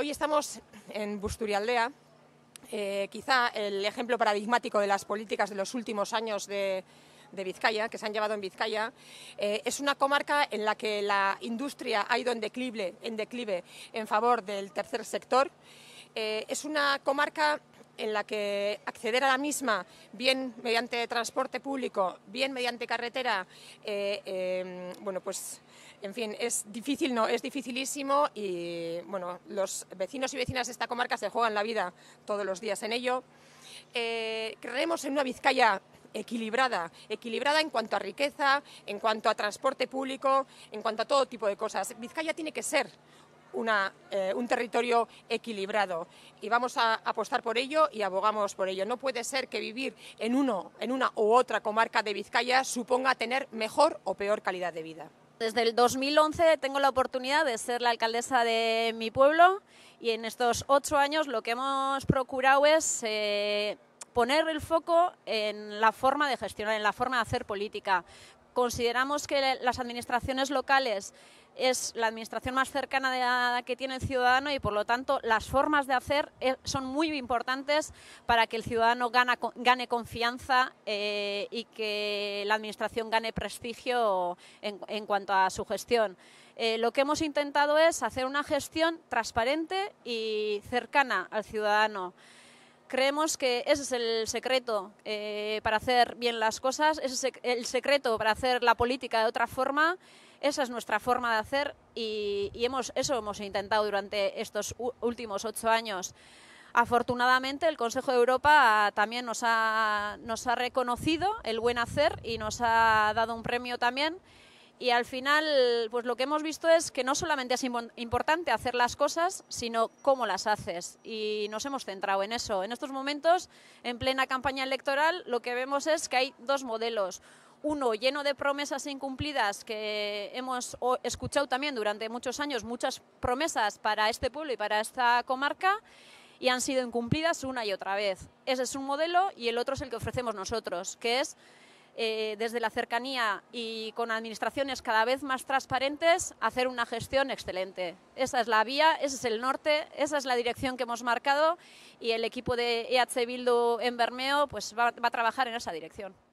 Hoy estamos en Busturialdea, eh, quizá el ejemplo paradigmático de las políticas de los últimos años de, Vizcaya, que se han llevado en Vizcaya, eh, es una comarca en la que la industria ha ido en declive en, declive en favor del tercer sector. Eh, es una comarca en la que acceder a la misma, bien mediante transporte público, bien mediante carretera, bueno, pues en fin, es difícil, no, es dificilísimo y bueno, los vecinos y vecinas de esta comarca se juegan la vida todos los días en ello. Eh, creemos en una Vizcaya equilibrada, equilibrada en cuanto a riqueza, en cuanto a transporte público, en cuanto a todo tipo de cosas. Vizcaya tiene que ser eh, un territorio equilibrado y vamos a apostar por ello y abogamos por ello. No puede ser que vivir en, uno, en una u otra comarca de Vizcaya suponga tener mejor o peor calidad de vida. Desde el 2011 tengo la oportunidad de ser la alcaldesa de mi pueblo y en estos ocho años lo que hemos procurado es eh, poner el foco en la forma de gestionar, en la forma de hacer política. Consideramos que las administraciones locales es la administración más cercana de la que tiene el ciudadano y por lo tanto las formas de hacer eh, son muy importantes para que el ciudadano gane confianza eh, y que la administración gane prestigio en, cuanto a su gestión. Eh, lo que hemos intentado es hacer una gestión transparente y cercana al ciudadano. Creemos que ese es el secreto eh, para hacer bien las cosas, ese es el secreto para hacer la política de otra forma. Esa es nuestra forma de hacer y, hemos, eso hemos intentado durante estos últimos ocho años. Afortunadamente, el Consejo de Europa también nos ha, nos ha reconocido el buen hacer y nos ha dado un premio también y al final pues lo que hemos visto es que no solamente es importante hacer las cosas, sino cómo las haces y nos hemos centrado en eso. En estos momentos, en plena campaña electoral, lo que vemos es que hay dos modelos. Uno lleno de promesas incumplidas que hemos escuchado también durante muchos años, muchas promesas para este pueblo y para esta comarca y han sido incumplidas una y otra vez. Ese es un modelo y el otro es el que ofrecemos nosotros, que es eh, desde la cercanía y con administraciones cada vez más transparentes, hacer una gestión excelente. Esa es la vía, ese es el norte, esa es la dirección que hemos marcado y el equipo de EH Bildu en Bermeo pues, va a trabajar en esa dirección.